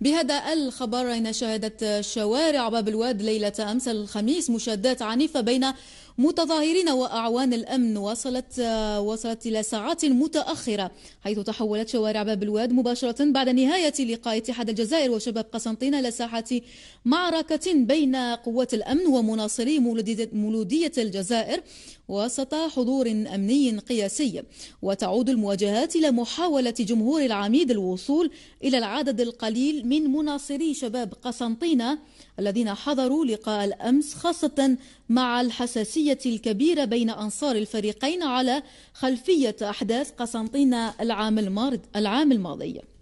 بهذا الخبر أين شهدت شوارع باب الواد ليلة أمس الخميس مشادات عنيفة بين متظاهرين وأعوان الأمن وصلت وصلت إلى ساعات متأخرة حيث تحولت شوارع باب الواد مباشرة بعد نهاية لقاء اتحاد الجزائر وشباب قسنطين إلى ساحة معركة بين قوات الأمن ومناصري مولودية الجزائر وسط حضور أمني قياسي وتعود المواجهات إلى محاولة جمهور العميد الوصول إلى العدد القليل القليل من مناصري شباب قسنطينة الذين حضروا لقاء الأمس خاصة مع الحساسية الكبيرة بين أنصار الفريقين على خلفية أحداث قسنطينة العام الماضي